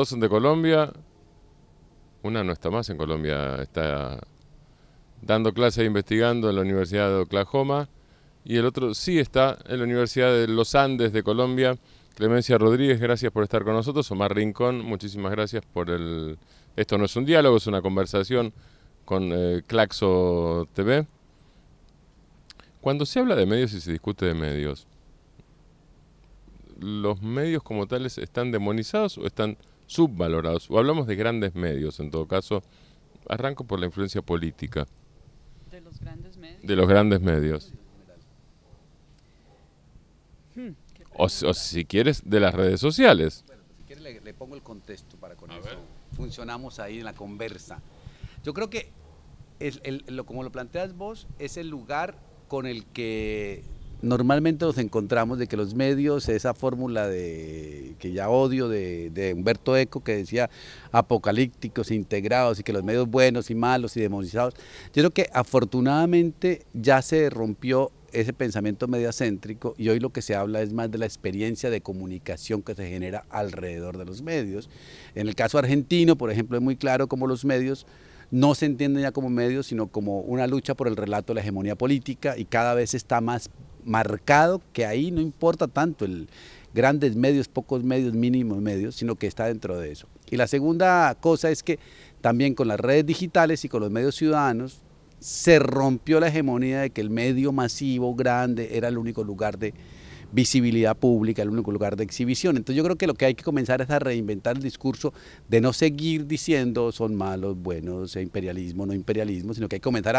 dos son de Colombia. Una no está más en Colombia, está dando clases e investigando en la Universidad de Oklahoma. Y el otro sí está en la Universidad de los Andes de Colombia. Clemencia Rodríguez, gracias por estar con nosotros. Omar Rincón, muchísimas gracias por el... Esto no es un diálogo, es una conversación con eh, Claxo TV. Cuando se habla de medios y se discute de medios, ¿los medios como tales están demonizados o están subvalorados. O hablamos de grandes medios, en todo caso. Arranco por la influencia política. ¿De los grandes medios? De los grandes medios. Hmm, o, si quieres, de las redes sociales. Bueno, si quieres le, pongo el contexto para con eso. Funcionamos ahí en la conversa. Yo creo que, es el, lo, como lo planteas vos, es el lugar con el que normalmente nos encontramos de que los medios, esa fórmula de que ya odio de, de, Humberto Eco que decía apocalípticos, integrados y que los medios buenos y malos y demonizados, yo creo que afortunadamente ya se rompió ese pensamiento mediacéntrico y hoy lo que se habla es más de la experiencia de comunicación que se genera alrededor de los medios. En el caso argentino, por ejemplo, es muy claro cómo los medios no se entienden ya como medios, sino como una lucha por el relato de la hegemonía política y cada vez está más marcado que ahí no importa tanto el grandes medios, pocos medios, mínimos medios, sino que está dentro de eso. Y la segunda cosa es que también con las redes digitales y con los medios ciudadanos se rompió la hegemonía de que el medio masivo, grande, era el único lugar de, visibilidad pública, el único lugar de exhibición. Entonces yo creo que lo que hay que comenzar es a reinventar el discurso de no seguir diciendo son malos, buenos, e imperialismo, no imperialismo, sino que hay que comenzar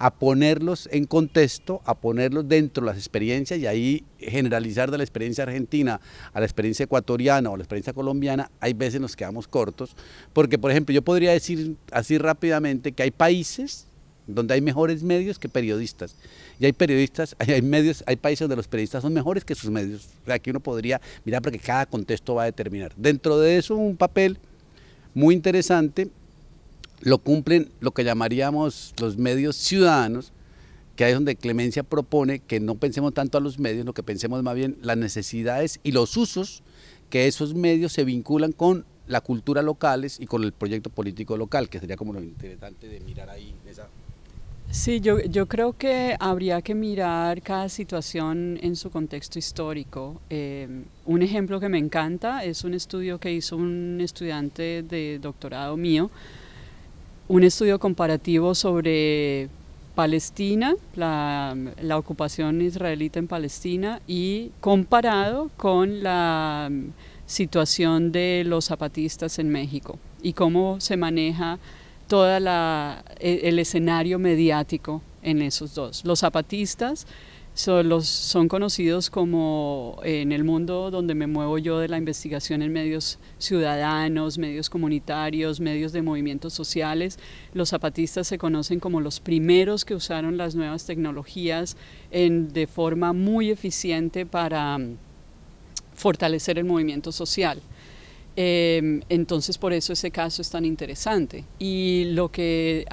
a, ponerlos en contexto, a ponerlos dentro de las experiencias y ahí generalizar de la experiencia argentina a la experiencia ecuatoriana o la experiencia colombiana, hay veces nos quedamos cortos, porque por ejemplo yo podría decir así rápidamente que hay países donde hay mejores medios que periodistas. Y hay periodistas, hay, medios, hay países donde los periodistas son mejores que sus medios. aquí uno podría mirar porque cada contexto va a determinar. Dentro de eso, un papel muy interesante lo cumplen lo que llamaríamos los medios ciudadanos, que ahí es donde Clemencia propone que no pensemos tanto a los medios, lo que pensemos más bien las necesidades y los usos que esos medios se vinculan con la cultura locales y con el proyecto político local, que sería como lo interesante de mirar ahí, esa Sí, yo, creo que habría que mirar cada situación en su contexto histórico. Em, un ejemplo que me encanta es un estudio que hizo un estudiante de doctorado mío, un estudio comparativo sobre Palestina, la, la ocupación israelita en Palestina y comparado con la mm, situación de los zapatistas en México y cómo se maneja todo e, el escenario mediático en esos dos. Los zapatistas son, conocidos como eh, en el mundo donde me muevo yo de la investigación en medios ciudadanos, medios comunitarios, medios de movimientos sociales. Los zapatistas se conocen como los primeros que usaron las nuevas tecnologías de forma muy eficiente para mm, fortalecer el movimiento social. Em, entonces, por eso ese caso es tan interesante. Y lo que,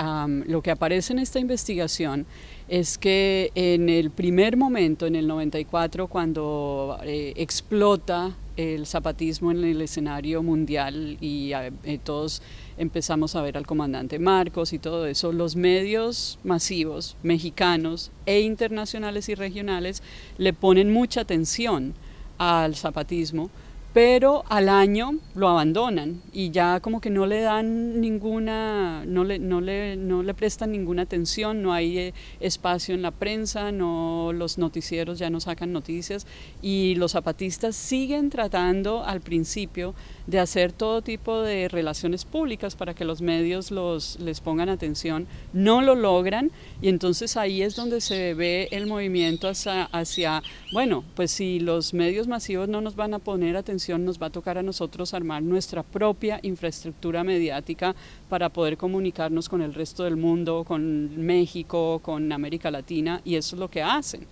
lo que aparece en esta investigación es que en el primer momento, en el 94, cuando eh, explota el zapatismo en el escenario mundial y eh, eh, todos empezamos a ver al comandante Marcos y todo eso, los medios masivos mexicanos e internacionales y regionales le ponen mucha atención al zapatismo pero al año lo abandonan y ya como que no le dan ninguna, no le, no le, no le prestan ninguna atención, no hay eh, espacio en la prensa, no, los noticieros ya no sacan noticias y los zapatistas siguen tratando al principio de hacer todo tipo de relaciones públicas para que los medios los, les pongan atención, no lo logran y entonces ahí es donde se ve el movimiento hacia, hacia, bueno, pues si los medios masivos no nos van a poner atención, nos va a tocar a nosotros armar nuestra propia infraestructura mediática para poder comunicarnos con el resto del mundo, con México, con América Latina y eso es lo que hacen.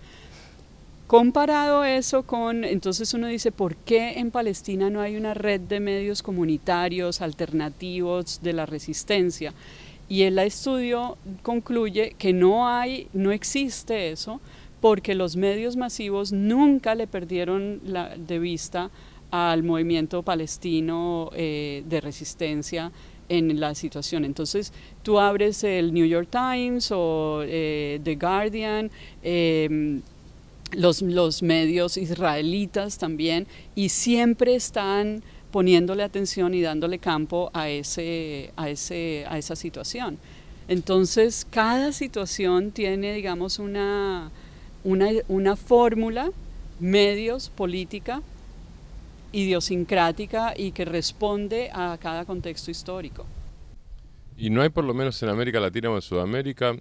Comparado eso con, entonces uno dice, ¿por qué en Palestina no hay una red de medios comunitarios alternativos de la resistencia? Y el estudio concluye que no hay, no existe eso, porque los medios masivos nunca le perdieron la, de vista al movimiento palestino eh, de resistencia en la situación. Entonces, tú abres el New York Times o eh, The Guardian. Em, los, medios israelitas también, y siempre están poniéndole atención y dándole campo a, ese, a, a esa situación. Entonces, cada situación tiene, digamos, una, una, una fórmula, medios, política, idiosincrática y que responde a cada contexto histórico. Y no hay, por lo menos en América Latina o en Sudamérica,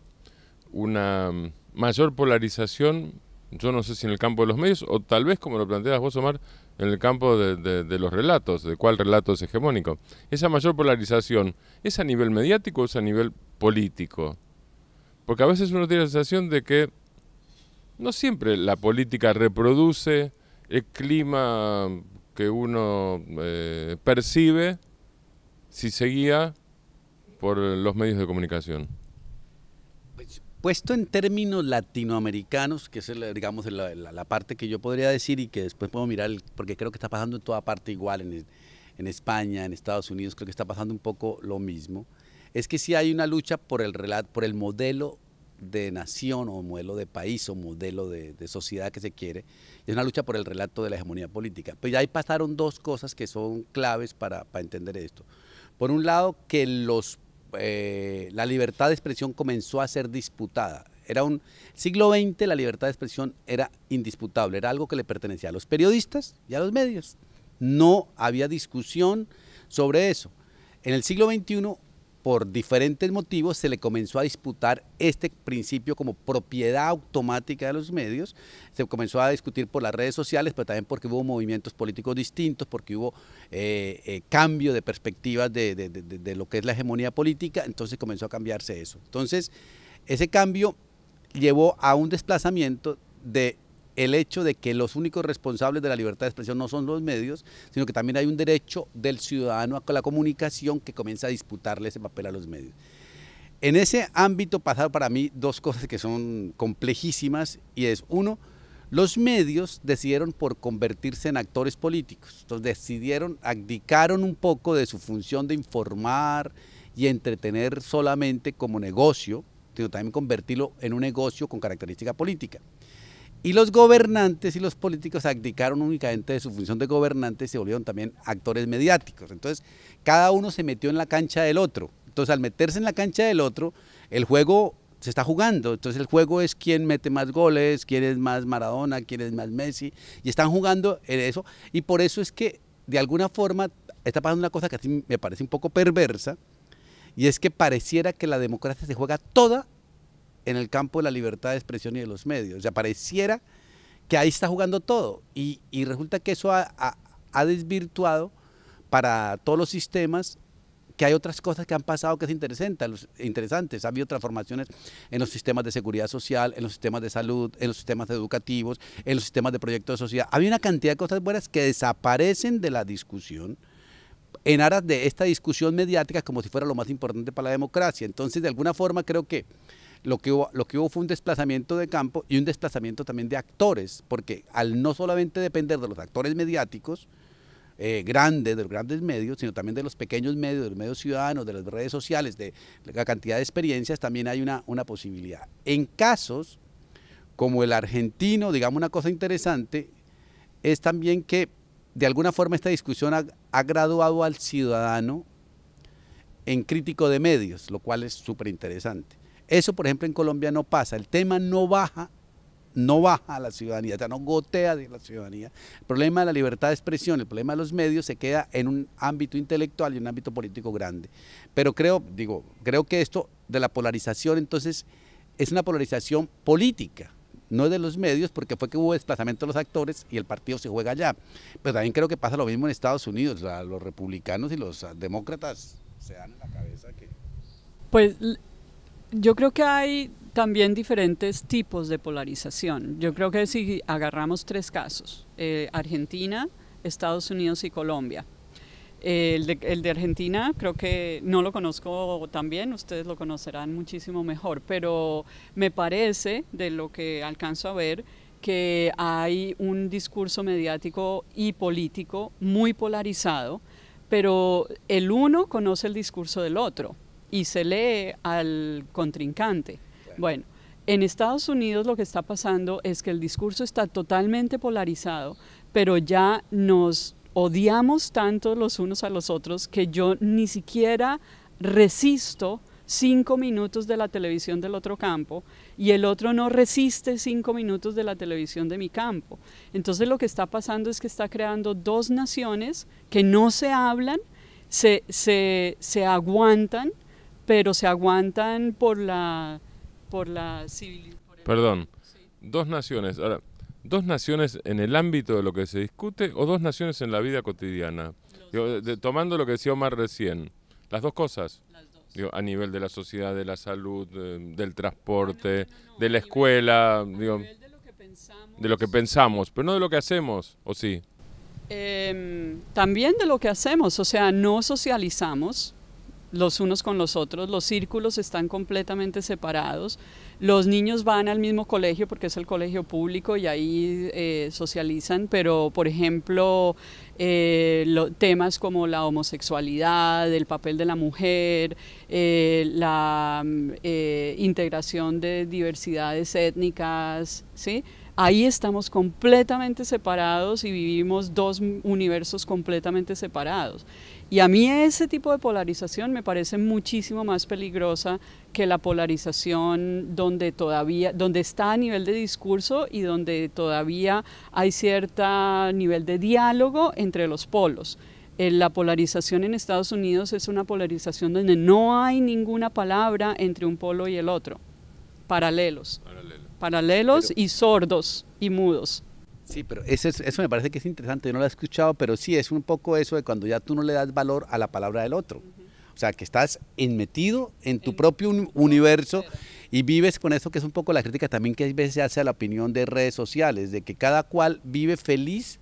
una mayor polarización yo no sé si en el campo de los medios o tal vez, como lo planteas vos, Omar, en el campo de, los relatos, de cuál relato es hegemónico. Esa mayor polarización, ¿es a nivel mediático o es a nivel político? Porque a veces uno tiene la sensación de que no siempre la política reproduce el clima que uno eh, percibe si se guía por los medios de comunicación puesto en términos latinoamericanos, que es digamos la, parte que yo podría decir y que después puedo mirar, porque creo que está pasando en toda parte igual, en, España, en Estados Unidos, creo que está pasando un poco lo mismo, es que sí hay una lucha por el, relato, por el modelo de nación o modelo de país o modelo de, sociedad que se quiere, es una lucha por el relato de la hegemonía política. Pues ya ahí pasaron dos cosas que son claves para, para entender esto. Por un lado, que los eh, la libertad de expresión comenzó a ser disputada. Era un siglo XX la libertad de expresión era indisputable, era algo que le pertenecía a los periodistas y a los medios. No había discusión sobre eso. En el siglo XXI por diferentes motivos se le comenzó a disputar este principio como propiedad automática de los medios, se comenzó a discutir por las redes sociales, pero también porque hubo movimientos políticos distintos, porque hubo eh, eh, cambio de perspectivas de lo que es la hegemonía política, entonces comenzó a cambiarse eso. Entonces, ese cambio llevó a un desplazamiento de el hecho de que los únicos responsables de la libertad de expresión no son los medios, sino que también hay un derecho del ciudadano a la comunicación que comienza a disputarle ese papel a los medios. En ese ámbito pasaron para mí dos cosas que son complejísimas y es uno, los medios decidieron por convertirse en actores políticos, entonces decidieron, abdicaron un poco de su función de informar y entretener solamente como negocio, sino también convertirlo en un negocio con característica política. Y los gobernantes y los políticos abdicaron únicamente de su función de gobernante y se volvieron también actores mediáticos. Entonces, cada uno se metió en la cancha del otro. Entonces, al meterse en la cancha del otro, el juego se está jugando. Entonces, el juego es quién mete más goles, quién es más Maradona, quién es más Messi. Y están jugando en eso. Y por eso es que, de alguna forma, está pasando una cosa que a mí me parece un poco perversa. Y es que pareciera que la democracia se juega toda en el campo de la libertad de expresión y de los medios. O sea, pareciera que ahí está jugando todo y, resulta que eso ha, desvirtuado para todos los sistemas que hay otras cosas que han pasado que es interesante, interesantes. Ha habido transformaciones en los sistemas de seguridad social, en los sistemas de salud, en los sistemas educativos, en los sistemas de proyectos de sociedad. Había una cantidad de cosas buenas que desaparecen de la discusión en aras de esta discusión mediática como si fuera lo más importante para la democracia. Entonces, de alguna forma, creo que lo que, hubo, fue un desplazamiento de campo y un desplazamiento también de actores, porque al no solamente depender de los actores mediáticos, eh, grandes, de los grandes medios, sino también de los pequeños medios, de los medios ciudadanos, de las redes sociales, de la cantidad de experiencias, también hay una, posibilidad. En casos como el argentino, digamos una cosa interesante, es también que de alguna forma esta discusión ha graduado al ciudadano en crítico de medios, lo cual es súper interesante. Eso, por ejemplo, en Colombia no pasa. El tema no baja, no baja a la ciudadanía, o no gotea de la ciudadanía. El problema de la libertad de expresión, el problema de los medios se queda en un ámbito intelectual y un ámbito político grande. Pero creo, digo, creo que esto de la polarización, entonces, es una polarización política no de los medios, porque fue que hubo desplazamiento de los actores y el partido se juega allá. Pero también creo que pasa lo mismo en Estados Unidos, los republicanos y los demócratas se dan en la cabeza que... Pues yo creo que hay también diferentes tipos de polarización. Yo creo que si agarramos tres casos, eh, Argentina, Estados Unidos y Colombia. el, de, el de, Argentina creo que no lo conozco tan bien, ustedes lo conocerán muchísimo mejor, pero me parece, de lo que alcanzo a ver, que hay un discurso mediático y político muy polarizado, pero el uno conoce el discurso del otro y se lee al contrincante. Bueno, en Estados Unidos lo que está pasando es que el discurso está totalmente polarizado, pero ya nos odiamos tanto los unos a los otros que yo ni siquiera resisto cinco minutos de la televisión del otro campo y el otro no resiste cinco minutos de la televisión de mi campo. Entonces lo que está pasando es que está creando dos naciones que no se hablan, se, se, se aguantan pero se aguantan por la, por la Perdón, dos naciones. Ahora, dos naciones en el ámbito de lo que se discute o dos naciones en la vida cotidiana. tomando lo que decía Omar recién, las dos cosas. a nivel de la sociedad, de la salud, del transporte, ah, de la escuela, de, lo que pensamos, pero no de lo que hacemos, ¿o sí? Em, también de lo que hacemos, o sea, no socializamos, los unos con los otros, los círculos están completamente separados, los niños van al mismo colegio porque es el colegio público y ahí eh, socializan, pero por ejemplo eh, temas como la homosexualidad, el papel de la mujer, eh, la mm, integración de diversidades étnicas, ¿sí? ahí estamos completamente separados y vivimos dos universos completamente separados. Y a mí ese tipo de polarización me parece muchísimo más peligrosa que la polarización donde todavía, donde está a nivel de discurso y donde todavía hay cierto nivel de diálogo entre los polos eh, la polarización en Estados Unidos es una polarización donde no hay ninguna palabra entre un polo y el otro. Paralelos. Paralelos y sordos y mudos. Sí, pero eso, me parece que es interesante, yo no lo he escuchado, pero sí es un poco eso de cuando ya tú no le das valor a la palabra del otro. O sea, que estás metido en tu propio universo y vives con eso que es un poco la crítica también que a veces se hace a la opinión de redes sociales, de que cada cual vive feliz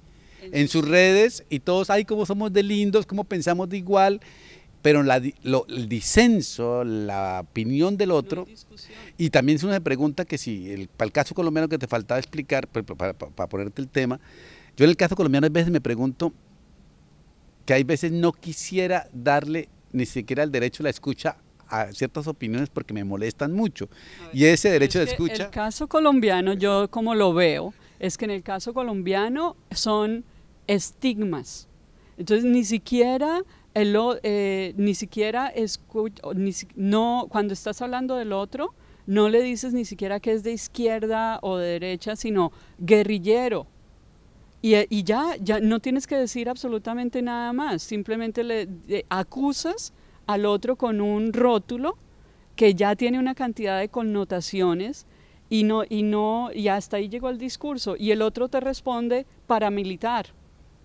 en sus redes y todos, ay, como somos de lindos, como pensamos de igual pero el disenso, la opinión del otro, y también es una pregunta que si, el, para el caso colombiano que te faltaba explicar, para, ponerte el tema, yo en el caso colombiano a veces me pregunto que hay veces no quisiera darle ni siquiera el derecho a la escucha a ciertas opiniones porque me molestan mucho. Y ese derecho de escucha... El caso colombiano, yo como lo veo, es que en el caso colombiano son estigmas. Entonces ni siquiera eh, ni siquiera no, cuando estás hablando del otro, no le dices ni siquiera que es de izquierda o de derecha, sino guerrillero. Y, eh, ya, ya no tienes que decir absolutamente nada más, simplemente le acusas al otro con un rótulo que ya tiene una cantidad de connotaciones y no y no y hasta ahí llegó el discurso y el otro te responde paramilitar.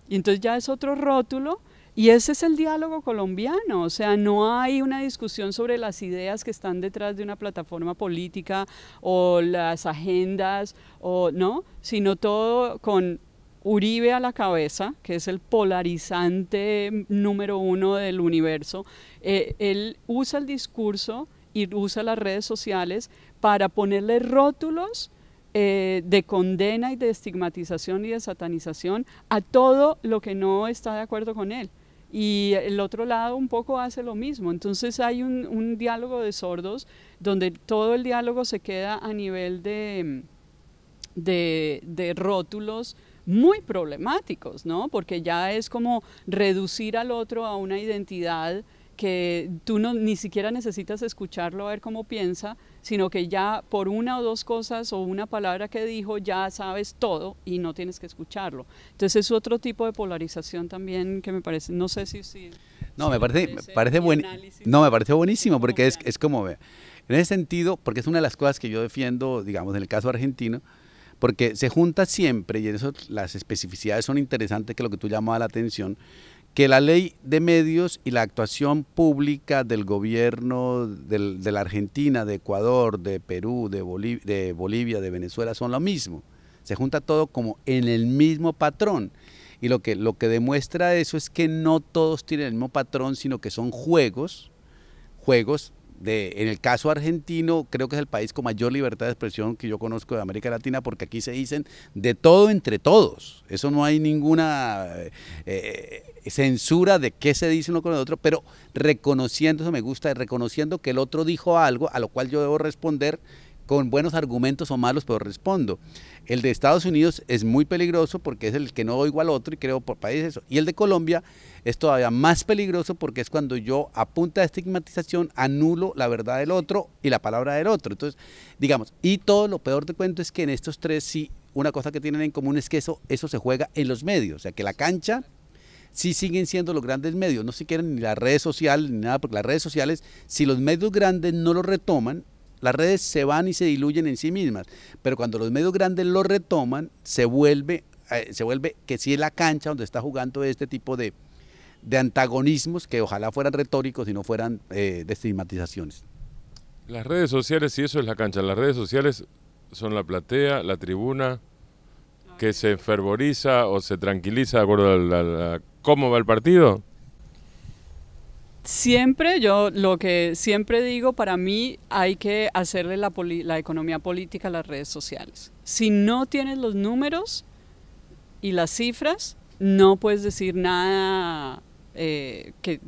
Y entonces ya es otro rótulo y ese es el diálogo colombiano, o sea, no hay una discusión sobre las ideas que están detrás de una plataforma política o las agendas, o no, sino todo con Uribe a la cabeza, que es el polarizante número uno del universo. Eh, él usa el discurso y usa las redes sociales para ponerle rótulos eh, de condena y de estigmatización y de satanización a todo lo que no está de acuerdo con él y el otro lado un poco hace lo mismo. Entonces hay un, diálogo de sordos donde todo el diálogo se queda a nivel de, de, de rótulos muy problemáticos, ¿no? Porque ya es como reducir al otro a una identidad que tú no, ni siquiera necesitas escucharlo a ver cómo piensa, sino que ya por una o dos cosas o una palabra que dijo ya sabes todo y no tienes que escucharlo. Entonces es otro tipo de polarización también que me parece, no sé si... no, me parece, parece, no, me pareció buenísimo porque es, es como, en ese sentido, porque es una de las cosas que yo defiendo, digamos, en el caso argentino, porque se junta siempre, y en eso las especificidades son interesantes, que lo que tú llamabas la atención, que la ley de medios y la actuación pública del gobierno de la Argentina, de Ecuador, de Perú, de, de Bolivia, de Venezuela son lo mismo. Se junta todo como en el mismo patrón. Y lo que, lo que demuestra eso es que no todos tienen el mismo patrón, sino que son juegos, juegos en el caso argentino, creo que es el país con mayor libertad de expresión que yo conozco de América Latina, porque aquí se dicen de todo entre todos. Eso no hay ninguna eh, eh, censura de qué se dice uno con el otro, pero reconociendo, eso me gusta, reconociendo que el otro dijo algo a lo cual yo debo responder con buenos argumentos o malos, pero respondo. El de Estados Unidos es muy peligroso porque es el que no oigo al otro y creo por país eso. Y el de Colombia es todavía más peligroso porque es cuando yo a punta de estigmatización anulo la verdad del otro y la palabra del otro. Entonces, digamos, y todo lo peor de cuento es que en estos tres sí, una cosa que tienen en común es que eso, eso se juega en los medios, o sea, que la cancha sí siguen siendo los grandes medios, no siquiera ni las redes sociales ni nada, porque las redes sociales, si los medios grandes no lo retoman, las redes se van y se diluyen en sí mismas, pero cuando los medios grandes lo retoman, se vuelve, eh, se vuelve que sí es la cancha donde está jugando este tipo de, de antagonismos que ojalá fueran retóricos y no fueran eh, de estigmatizaciones. Las redes sociales, sí eso es la cancha, las redes sociales son la platea, la tribuna, que se enfervoriza o se tranquiliza de acuerdo a cómo va el partido. Siempre, yo lo que siempre digo, para mí hay que hacerle la, economía política a las redes sociales. Si no tienes los números y las cifras, no puedes decir nada eh, que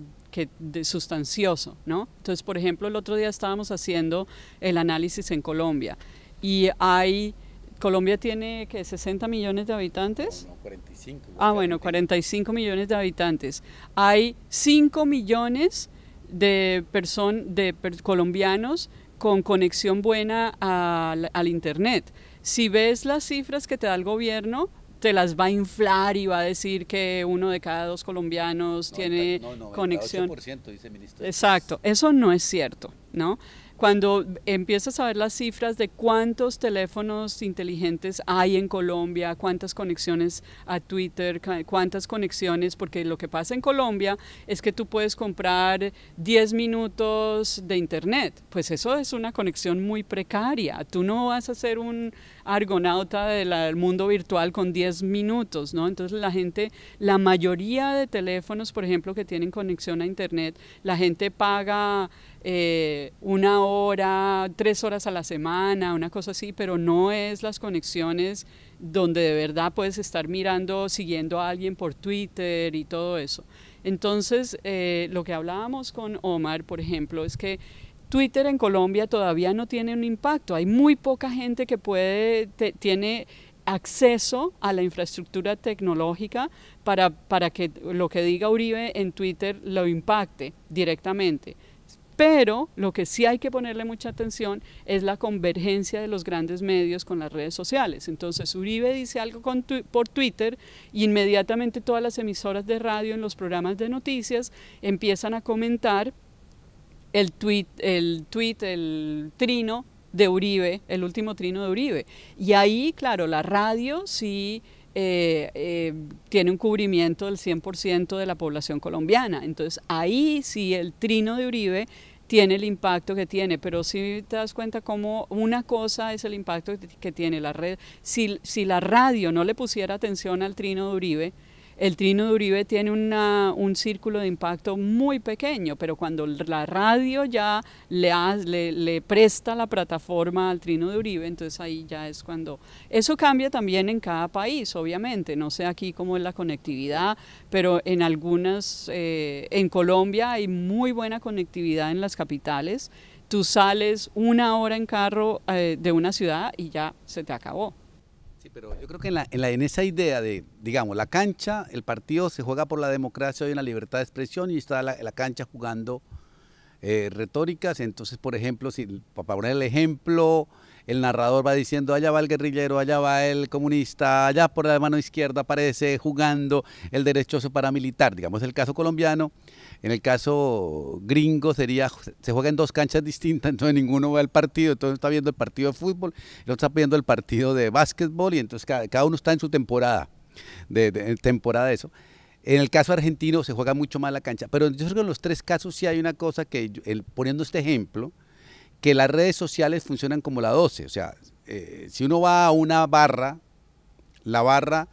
sustancioso, ¿no? Entonces, por ejemplo, el otro día estábamos haciendo el análisis en Colombia y hay Colombia tiene que 60 millones de habitantes. No, 45. Ah, bueno, 45 millones de habitantes. Hay 5 millones de, personas de colombianos con conexión buena al, Internet. Si ves las cifras que te da el gobierno, te las va a inflar y va a decir que uno de cada dos colombianos tiene no, conexión. Dice el ministro. Exacto, eso no es cierto, ¿no? cuando empiezas a ver las cifras de cuántos teléfonos inteligentes hay en Colombia, cuántas conexiones a Twitter, cuántas conexiones, porque lo que pasa en Colombia es que tú puedes comprar 10 minutos de Internet, pues eso es una conexión muy precaria, tú no vas a ser un argonauta del mundo virtual con 10 minutos, ¿no? Entonces la gente, la mayoría de teléfonos, por ejemplo, que tienen conexión a Internet, la gente paga eh, una hora, tres horas a la semana, una cosa así, pero no es las conexiones donde de verdad puedes estar mirando, siguiendo a alguien por Twitter y todo eso. Entonces, eh, lo que hablábamos con Omar, por ejemplo, es que Twitter en Colombia todavía no tiene un impacto. Hay muy poca gente que puede, tiene acceso a la infraestructura tecnológica para que lo que diga Uribe en Twitter lo impacte directamente. Pero lo que sí hay que ponerle mucha atención es la convergencia de los grandes medios con las redes sociales. Entonces Uribe dice algo por Twitter y inmediatamente todas las emisoras de radio en los programas de noticias empiezan a comentar el tweet, el tweet, el trino de Uribe, el último trino de Uribe. Y ahí, claro, la radio sí eh, eh, tiene un cubrimiento del 100% de la población colombiana. Entonces ahí sí el trino de Uribe tiene el impacto que tiene, pero si te das cuenta cómo una cosa es el impacto que tiene la red. Si, si la radio no le pusiera atención al trino de Uribe, el trino de Uribe tiene un círculo de impacto muy pequeño, pero cuando la radio ya le, presta la plataforma al trino de Uribe, entonces ahí ya es cuando... Eso cambia también en cada país, obviamente, no sé aquí cómo es la conectividad, pero en algunas, eh, en Colombia hay muy buena conectividad en las capitales, tú sales una hora en carro eh, de una ciudad y ya se te acabó. Sí, pero yo creo que en, la, en, esa idea de, digamos, la cancha, el partido se juega por la democracia, y la libertad de expresión y está la, cancha jugando eh, retóricas. Entonces, por ejemplo, si, para poner el ejemplo, el narrador va diciendo, allá va el guerrillero, allá va el comunista, allá por la mano izquierda aparece jugando el derechoso paramilitar. Digamos, el caso colombiano, en el caso gringo sería, se juega en dos canchas distintas, entonces ninguno va al partido, entonces está viendo el partido de fútbol, el otro está viendo el partido de básquetbol y entonces cada, uno está en su temporada, de, temporada eso. En el caso argentino se juega mucho más la cancha, pero yo creo que en los tres casos sí hay una cosa que, poniendo este ejemplo, que las redes sociales funcionan como la 12. O sea, eh, si uno va a una barra, la barra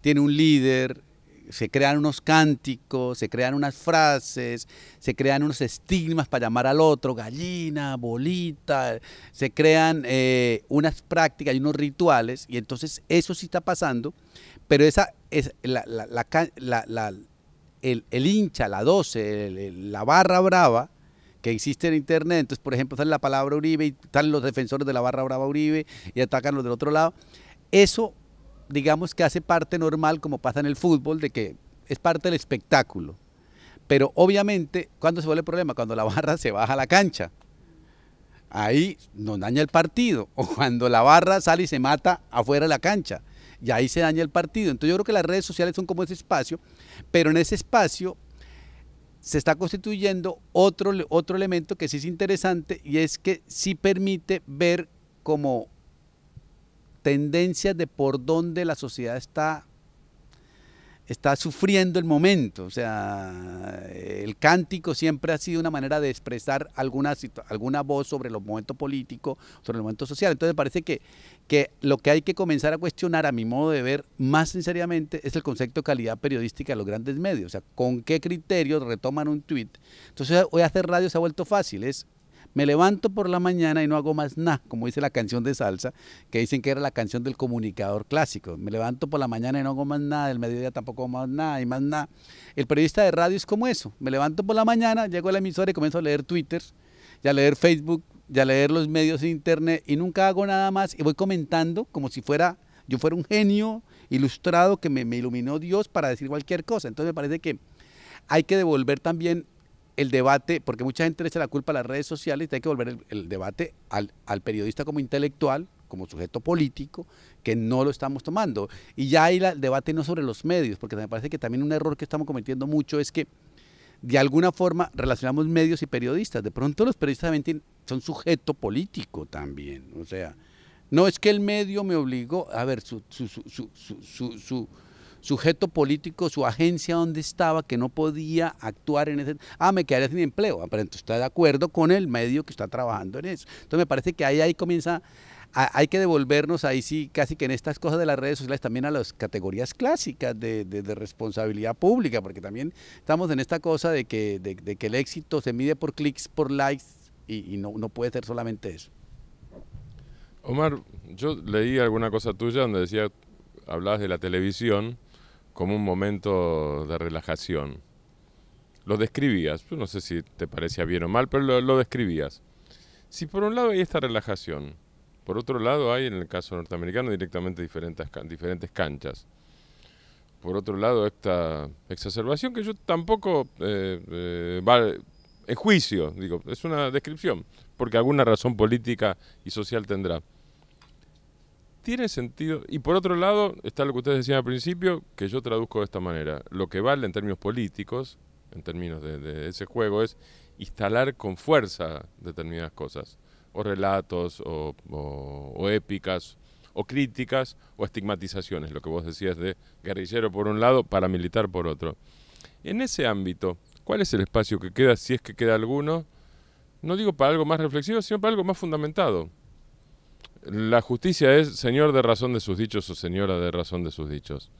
tiene un líder, se crean unos cánticos, se crean unas frases, se crean unos estigmas para llamar al otro, gallina, bolita, se crean eh, unas prácticas y unos rituales, y entonces eso sí está pasando, pero esa es la, el, hincha, la 12, la barra brava, que existe en Internet. Entonces, por ejemplo, sale la palabra Uribe y están los defensores de la barra brava Uribe y atacan los del otro lado. Eso, digamos que hace parte normal, como pasa en el fútbol, de que es parte del espectáculo. Pero obviamente, ¿cuándo se vuelve el problema? Cuando la barra se baja a la cancha. Ahí nos daña el partido. O cuando la barra sale y se mata afuera de la cancha. Y ahí se daña el partido. Entonces yo creo que las redes sociales son como ese espacio. Pero en ese espacio se está constituyendo otro, otro elemento que sí es interesante y es que sí permite ver como tendencias de por dónde la sociedad está está sufriendo el momento. O sea, el cántico siempre ha sido una manera de expresar alguna, alguna voz sobre el momento político, sobre el momento social. Entonces parece que, que lo que hay que comenzar a cuestionar, a mi modo de ver, más sinceramente, es el concepto de calidad periodística de los grandes medios. O sea, ¿con qué criterios retoman un tweet, Entonces hoy hacer radio se ha vuelto fácil. Es me levanto por la mañana y no hago más nada, como dice la canción de salsa, que dicen que era la canción del comunicador clásico. Me levanto por la mañana y no hago más nada, el mediodía tampoco hago más nada y más nada. El periodista de radio es como eso. Me levanto por la mañana, llego a la emisora y comienzo a leer Twitter, ya a leer Facebook, ya leer los medios de internet y nunca hago nada más y voy comentando como si fuera yo fuera un genio ilustrado que me, me iluminó Dios para decir cualquier cosa. Entonces me parece que hay que devolver también el debate, porque mucha gente le echa la culpa a las redes sociales, y hay que volver el, debate al, periodista como intelectual, como sujeto político, que no lo estamos tomando. Y ya hay el debate no sobre los medios, porque me parece que también un error que estamos cometiendo mucho es que de alguna forma relacionamos medios y periodistas. De pronto los periodistas también son sujeto político también. O sea, no es que el medio me obligó, a ver, su, su, su sujeto político, su agencia donde estaba, que no podía actuar en ese... Ah, me quedaría sin empleo. Ah, está de acuerdo con el medio que está trabajando en eso. Entonces me parece que ahí, ahí comienza... hay que devolvernos ahí sí, casi que en estas cosas de las redes sociales también a las categorías clásicas de, responsabilidad pública, porque también estamos en esta cosa de que, de, que el éxito se mide por clics, por likes, y, no, no puede ser solamente eso. Omar, yo leí alguna cosa tuya donde decía, hablabas de la televisión como un momento de relajación. Lo describías, pues, no sé si te parecía bien o mal, pero lo, describías. Si por un lado hay esta relajación, por otro lado hay en el caso norteamericano directamente diferentes, diferentes canchas. Por otro lado esta exacerbación que yo tampoco eh, eh en juicio, digo, es una descripción, porque alguna razón política y social tendrá tiene sentido. Y por otro lado, está lo que ustedes decían al principio, que yo traduzco de esta manera. Lo que vale en términos políticos, en términos de, ese juego, es instalar con fuerza determinadas cosas, o relatos, o, épicas, o críticas, o estigmatizaciones, lo que vos decías de guerrillero por un lado, paramilitar por otro. En ese ámbito, ¿cuál es el espacio que queda, si es que queda alguno? No digo para algo más reflexivo, sino para algo más fundamentado la justicia es señor de razón de sus dichos o señora de razón de sus dichos.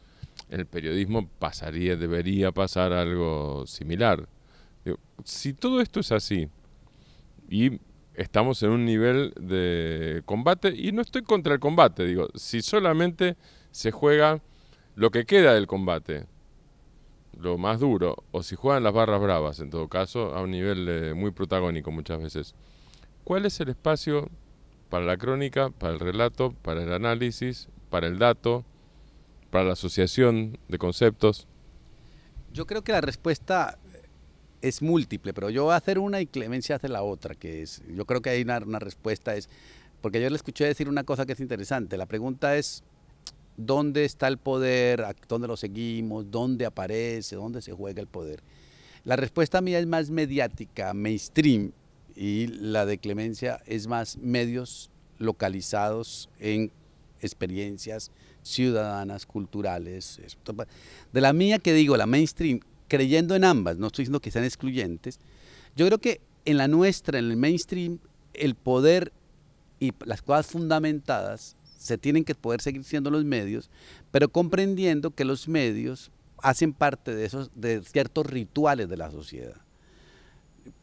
El periodismo pasaría, debería pasar algo similar. Si todo esto es así y estamos en un nivel de combate, y no estoy contra el combate, digo, si solamente se juega lo que queda del combate, lo más duro, o si juegan las barras bravas, en todo caso, a un nivel eh, muy protagónico muchas veces. ¿Cuál es el espacio para la crónica, para el relato, para el análisis, para el dato, para la asociación de conceptos? Yo creo que la respuesta eh, es múltiple, pero yo voy a hacer una y Clemencia hace la otra, que es, yo creo que hay una, una respuesta, es, porque yo le escuché decir una cosa que es interesante, la pregunta es, ¿dónde está el poder? ¿Dónde lo seguimos? ¿Dónde aparece? ¿Dónde se juega el poder? La respuesta mía es más mediática, mainstream, y la de Clemencia es más medios localizados en experiencias ciudadanas, culturales. De la mía que digo, la mainstream, creyendo en ambas, no estoy diciendo que sean excluyentes, yo creo que en la nuestra, en el mainstream, el poder y las cosas fundamentadas se tienen que poder seguir siendo los medios, pero comprendiendo que los medios hacen parte de esos de ciertos rituales de la sociedad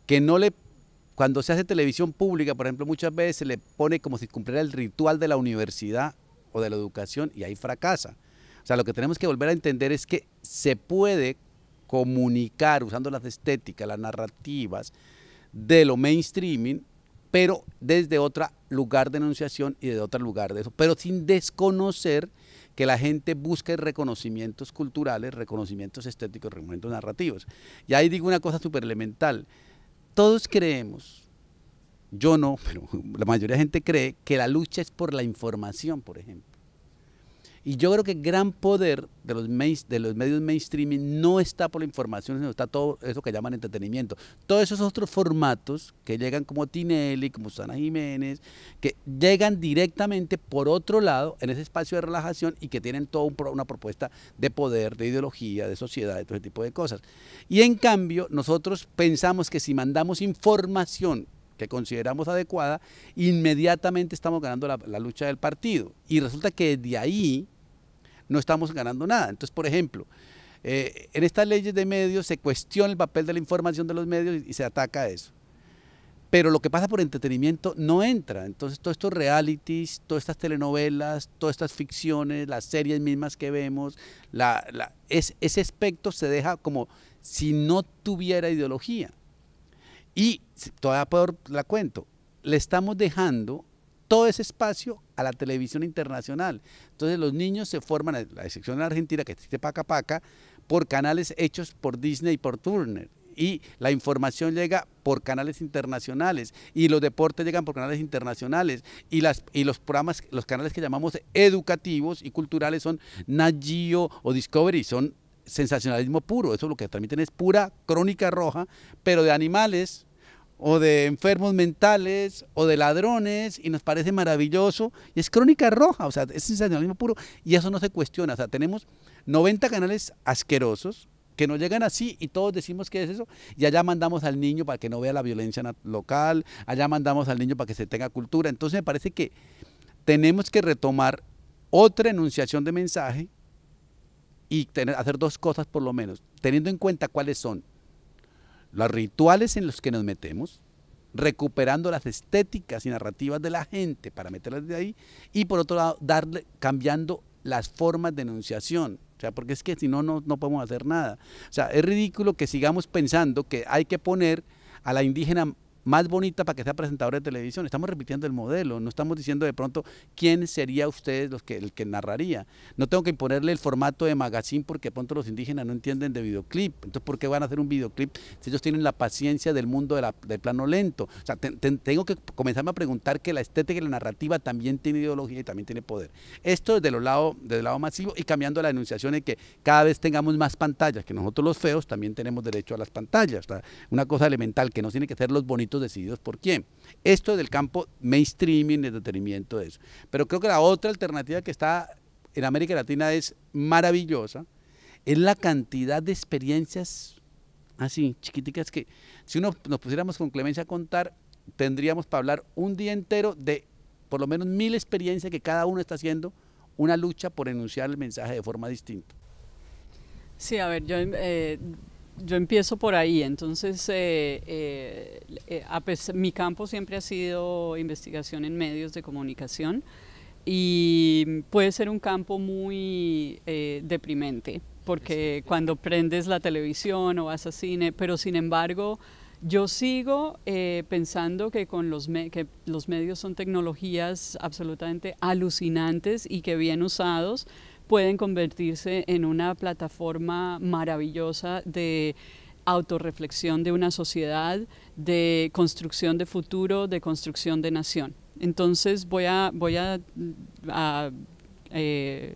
que no le cuando se hace televisión pública, por ejemplo, muchas veces se le pone como si cumpliera el ritual de la universidad o de la educación y ahí fracasa. O sea, lo que tenemos que volver a entender es que se puede comunicar usando las estéticas, las narrativas de lo mainstreaming, pero desde otro lugar de enunciación y desde otro lugar de eso, pero sin desconocer que la gente busca reconocimientos culturales, reconocimientos estéticos, reconocimientos narrativos. Y ahí digo una cosa súper elemental todos creemos, yo no, pero la mayoría de gente cree que la lucha es por la información, por ejemplo. Y yo creo que el gran poder de los, de los medios mainstreaming no está por la información, sino está todo eso que llaman entretenimiento. Todos esos otros formatos que llegan como Tinelli, como Susana Jiménez, que llegan directamente por otro lado en ese espacio de relajación y que tienen toda una propuesta de poder, de ideología, de sociedad, de todo ese tipo de cosas. Y en cambio, nosotros pensamos que si mandamos información que consideramos adecuada, inmediatamente estamos ganando la, la, lucha del partido. Y resulta que de ahí no estamos ganando nada. Entonces, por ejemplo, eh, en estas leyes de medios se cuestiona el papel de la información de los medios y, se ataca a eso. Pero lo que pasa por entretenimiento no entra. Entonces, todos estos realities, todas estas telenovelas, todas estas ficciones, las series mismas que vemos, la, ese aspecto se deja como si no tuviera ideología. Y todavía peor la cuento, le estamos dejando todo ese espacio a la televisión internacional. Entonces los niños se forman, la excepción de Argentina, que existe Paca Paca, por canales hechos por Disney y por Turner. Y la información llega por canales internacionales y los deportes llegan por canales internacionales y, las, y los programas, los canales que llamamos educativos y culturales son Nagio o Discovery, son sensacionalismo puro. Eso lo que transmiten es pura crónica roja, pero de animales, o de enfermos mentales o de ladrones y nos parece maravilloso y es crónica roja, o sea, es sensacionalismo puro y eso no se cuestiona, o sea, tenemos 90 canales asquerosos que nos llegan así y todos decimos que es eso y allá mandamos al niño para que no vea la violencia local, allá mandamos al niño para que se tenga cultura, entonces me parece que tenemos que retomar otra enunciación de mensaje y hacer dos cosas por lo menos, teniendo en cuenta cuáles son los rituales en los que nos metemos, recuperando las estéticas y narrativas de la gente para meterlas de ahí, y por otro lado, darle, cambiando las formas de enunciación. O sea, porque es que si no, no, podemos hacer nada. O sea, es ridículo que sigamos pensando que hay que poner a la indígena más bonita para que sea presentadora de televisión. Estamos repitiendo el modelo, no estamos diciendo de pronto quién sería ustedes los que, el que narraría. No tengo que imponerle el formato de magazine porque de pronto los indígenas no entienden de videoclip. Entonces, ¿por qué van a hacer un videoclip si ellos tienen la paciencia del mundo de del plano lento? O sea, tengo que comenzarme a preguntar que la estética y la narrativa también tiene ideología y también tiene poder. Esto desde, lado, desde el lado masivo y cambiando la enunciación en que cada vez tengamos más pantallas, que nosotros los feos también tenemos derecho a las pantallas. una cosa elemental que no tiene que ser los bonitos decididos por quién. Esto del campo mainstreaming, el detenimiento de eso. Pero creo que la otra alternativa que está en América Latina es maravillosa, es la cantidad de experiencias así, chiquiticas, que si uno nos pusiéramos con Clemencia a contar, tendríamos para hablar un día entero de por lo menos mil experiencias que cada uno está haciendo una lucha por enunciar el mensaje de forma distinta. Sí, a ver, yo eh, yo empiezo por ahí, entonces eh, eh, eh, mi campo siempre ha sido investigación en medios de comunicación y puede ser un campo muy deprimente, porque cuando prendes la televisión o vas a cine, pero sin embargo yo sigo pensando que, con los que los medios son tecnologías absolutamente alucinantes y que bien usados pueden convertirse en una plataforma maravillosa de autorreflexión de una sociedad, de construcción de futuro, de construcción de nación. Entonces voy a, eh,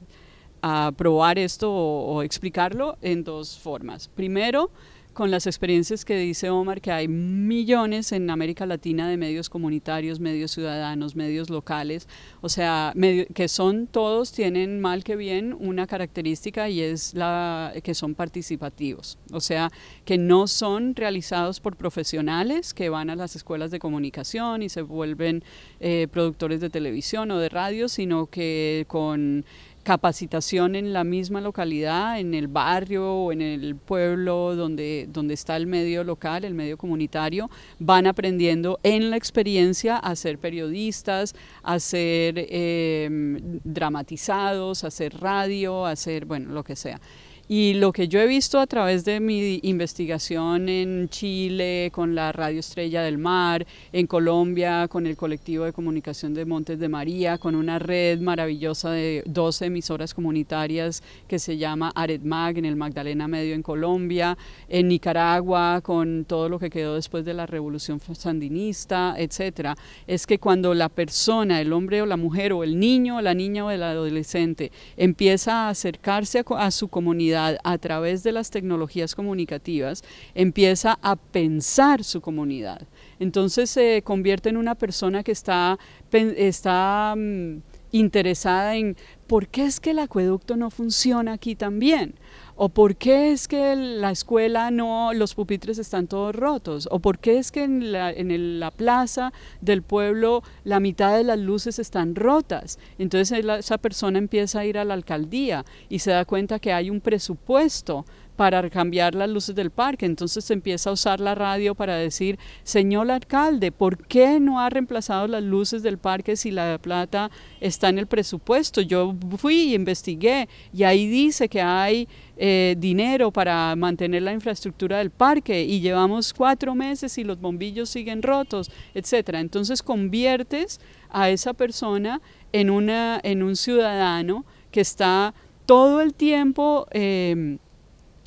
probar esto o explicarlo en dos formas. Primero, con las experiencias que dice Omar, que hay millones en América Latina de medios comunitarios, medios ciudadanos, medios locales, o sea, que son todos, tienen mal que bien una característica y es la que son participativos, o sea, que no son realizados por profesionales que van a las escuelas de comunicación y se vuelven eh, productores de televisión o de radio, sino que con capacitación en la misma localidad, en el barrio o en el pueblo donde, donde está el medio local, el medio comunitario, van aprendiendo en la experiencia a ser periodistas, a ser em, dramatizados, a hacer radio, a hacer, bueno, lo que sea. Y lo que yo he visto a través de mi investigación en Chile, con la Radio Estrella del Mar, en Colombia, con el colectivo de comunicación de Montes de María, con una red maravillosa de 12 emisoras comunitarias que se llama Aretmag en el Magdalena Medio en Colombia, en Nicaragua, con todo lo que quedó después de la revolución sandinista, etcétera, es que cuando la persona, el hombre o la mujer, o el niño, o la niña o el adolescente, empieza a acercarse a su comunidad, a través de las tecnologías comunicativas empieza a pensar su comunidad. Entonces se convierte en una persona que está, está mm, interesada en por qué es que el acueducto no funciona aquí también o por qué es que la escuela no, los pupitres están todos rotos, o por qué es que en la, la plaza del pueblo la mitad de las luces están rotas. Entonces esa persona empieza a ir a la alcaldía y se da cuenta que hay un presupuesto para cambiar las luces del parque. Entonces empieza a usar la radio para decir, señor alcalde, ¿por qué no ha reemplazado las luces del parque si la plata está en el presupuesto? Yo fui y investigué y ahí dice que hay eh, dinero para mantener la infraestructura del parque y llevamos cuatro meses y los bombillos siguen rotos, etcétera. Entonces conviertes a esa persona en, una, en un ciudadano que está todo el tiempo... Em,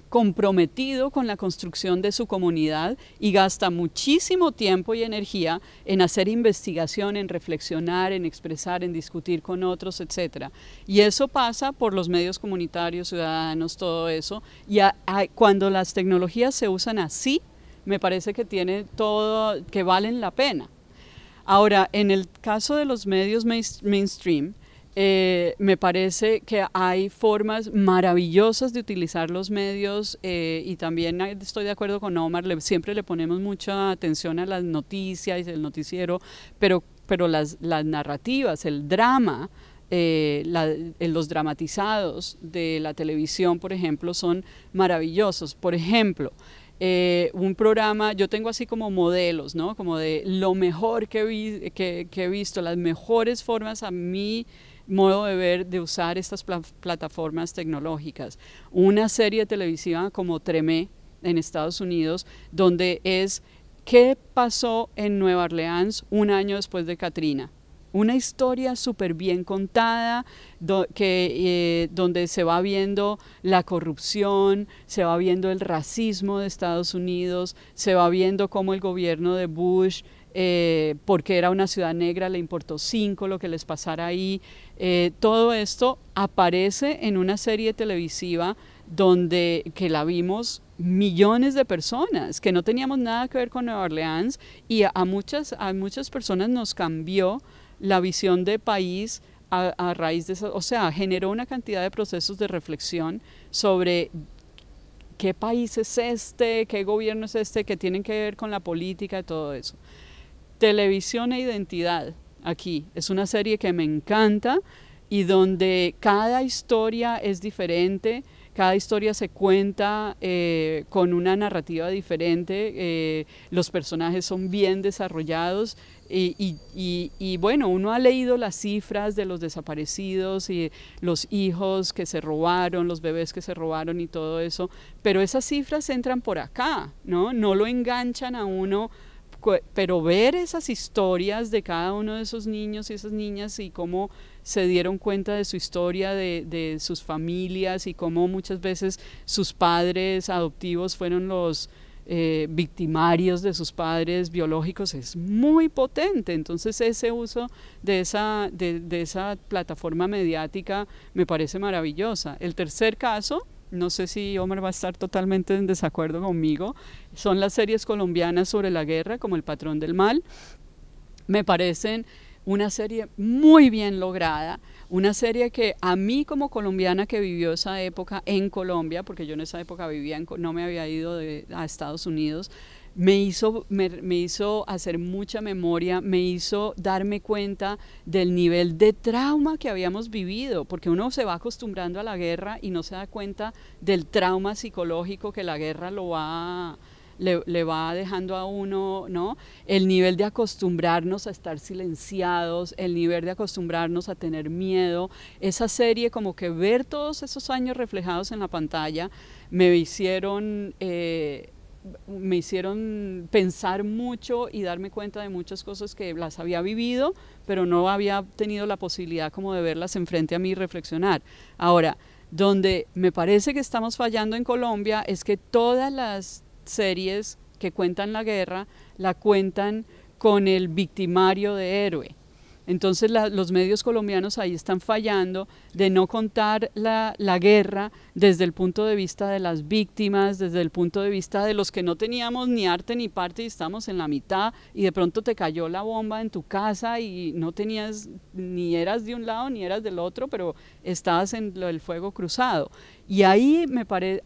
comprometido con la construcción de su comunidad y gasta muchísimo tiempo y energía en hacer investigación, en reflexionar, en expresar, en discutir con otros, etc. Y eso pasa por los medios comunitarios, ciudadanos, todo eso. Y cuando las tecnologías se usan así, me parece que tiene todo, que valen la pena. Ahora, en el caso de los medios mainstream, eh, me parece que hay formas maravillosas de utilizar los medios eh, y también estoy de acuerdo con Omar, siempre le ponemos mucha atención a las noticias, y el noticiero, pero, pero las, las narrativas, el drama, eh, los dramatizados de la televisión, por ejemplo, son maravillosos. Por ejemplo, un programa, yo tengo así como modelos, ¿no? Como de lo mejor que he visto, las mejores formas a mí modo de ver, de usar estas plataformas tecnológicas. Una serie televisiva como Tremé en Estados Unidos, donde es qué pasó en Nueva Orleans un año después de Katrina. Una historia súper bien contada, que, eh, donde se va viendo la corrupción, se va viendo el racismo de Estados Unidos, se va viendo cómo el gobierno de Bush eh, porque era una ciudad negra, le importó cinco lo que les pasara ahí. Eh, todo esto aparece en una serie televisiva donde que la vimos millones de personas que no teníamos nada que ver con Nueva Orleans y a, muchas a muchas personas nos cambió la visión de país a, raíz de eso, o sea, generó una cantidad de procesos de reflexión sobre qué país es este, qué gobierno es este, que tienen que ver con la política y todo eso. Televisión e identidad aquí. Es una serie que me encanta y donde cada historia es diferente, cada historia se cuenta eh, con una narrativa diferente, eh, los personajes son bien desarrollados y, bueno, uno ha leído las cifras de los desaparecidos y los hijos que se robaron, los bebés que se robaron y todo eso, pero esas cifras entran por acá, ¿no? No lo enganchan a uno pero ver esas historias de cada uno de esos niños y esas niñas y cómo se dieron cuenta de su historia, de, sus familias y cómo muchas veces sus padres adoptivos fueron los eh, victimarios de sus padres biológicos es muy potente. Entonces ese uso de esa plataforma mediática me parece maravillosa. El tercer caso no sé si Omar va a estar totalmente en desacuerdo conmigo, son las series colombianas sobre la guerra, como El Patrón del Mal. Me parecen una serie muy bien lograda, una serie que a mí como colombiana que vivió esa época en Colombia, porque yo en esa época vivía, en, no me había ido a Estados Unidos, me hizo, me, hizo hacer mucha memoria, me hizo darme cuenta del nivel de trauma que habíamos vivido, porque uno se va acostumbrando a la guerra y no se da cuenta del trauma psicológico que la guerra lo va le, va dejando a uno, ¿no? El nivel de acostumbrarnos a estar silenciados, el nivel de acostumbrarnos a tener miedo. Esa serie, como que ver todos esos años reflejados en la pantalla, me hicieron eh, me hicieron pensar mucho y darme cuenta de muchas cosas que las había vivido, pero no había tenido la posibilidad como de verlas enfrente a mí y reflexionar. Ahora, donde me parece que estamos fallando en Colombia es que todas las series que cuentan la guerra la cuentan con el victimario de héroe entonces los medios colombianos ahí están fallando de no contar la, guerra desde el punto de vista de las víctimas, desde el punto de vista de los que no teníamos ni arte ni parte y estamos en la mitad y de pronto te cayó la bomba en tu casa y no tenías ni eras de un lado ni eras del otro, pero estabas en el fuego cruzado. Y ahí me parece,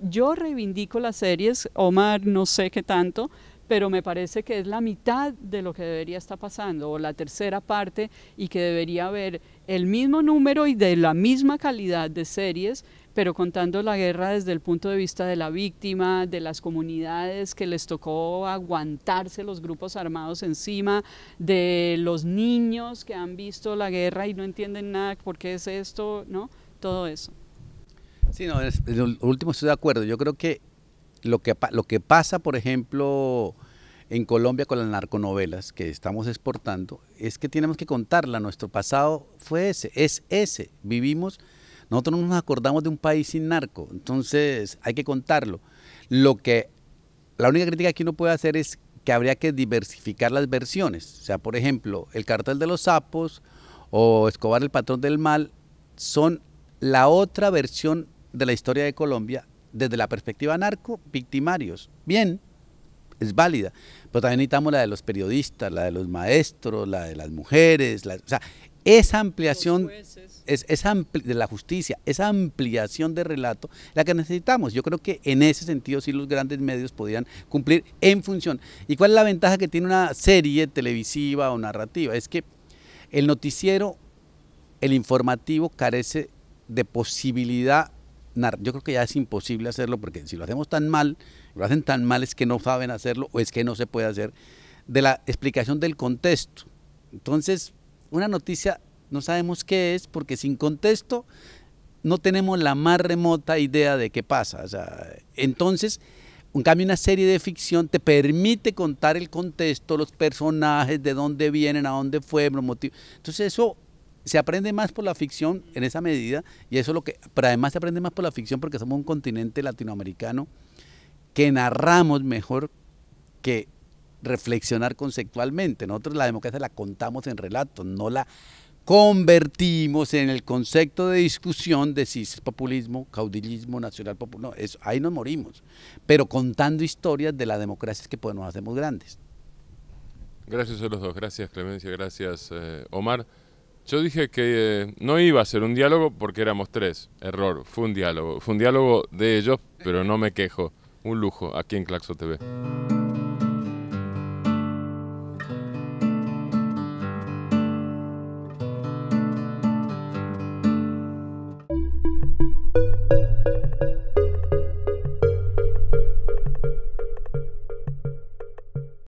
yo reivindico las series, Omar no sé qué tanto, pero me parece que es la mitad de lo que debería estar pasando, o la tercera parte, y que debería haber el mismo número y de la misma calidad de series, pero contando la guerra desde el punto de vista de la víctima, de las comunidades que les tocó aguantarse los grupos armados encima, de los niños que han visto la guerra y no entienden nada por qué es esto, ¿no? Todo eso. Sí, no, en último estoy de acuerdo. Yo creo que lo que, lo que pasa, por ejemplo, en Colombia con las narconovelas que estamos exportando es que tenemos que contarla. Nuestro pasado fue ese, es ese. Vivimos, nosotros no nos acordamos de un país sin narco, entonces hay que contarlo. Lo que, la única crítica que uno puede hacer es que habría que diversificar las versiones. O sea, por ejemplo, el cartel de los sapos o Escobar el patrón del mal son la otra versión de la historia de Colombia desde la perspectiva narco, victimarios. Bien, es válida, pero también necesitamos la de los periodistas, la de los maestros, la de las mujeres, o sea, esa ampliación es, de la justicia, esa ampliación de relato, la que necesitamos. Yo creo que en ese sentido sí los grandes medios podrían cumplir en función. ¿Y cuál es la ventaja que tiene una serie televisiva o narrativa? Es que el noticiero, el informativo, carece de posibilidad yo creo que ya es imposible hacerlo porque si lo hacemos tan mal, lo hacen tan mal es que no saben hacerlo o es que no se puede hacer, de la explicación del contexto. Entonces, una noticia no sabemos qué es porque sin contexto no tenemos la más remota idea de qué pasa. entonces, en cambio, una serie de ficción te permite contar el contexto, los personajes, de dónde vienen, a dónde fue, los motivos. Entonces, eso se aprende más por la ficción en esa medida, y eso es lo que, pero además se aprende más por la ficción porque somos un continente latinoamericano que narramos mejor que reflexionar conceptualmente. Nosotros la democracia la contamos en relatos, no la convertimos en el concepto de discusión de si es populismo, caudillismo, nacional populismo. No, eso, ahí nos morimos. Pero contando historias de la democracia es que podemos nos hacemos grandes. Gracias a los dos. Gracias Clemencia, gracias eh, Omar. Yo dije que eh, no iba a ser un diálogo porque éramos tres. Error, fue un diálogo. Fue un diálogo de ellos, pero no me quejo. Un lujo aquí en Claxo TV.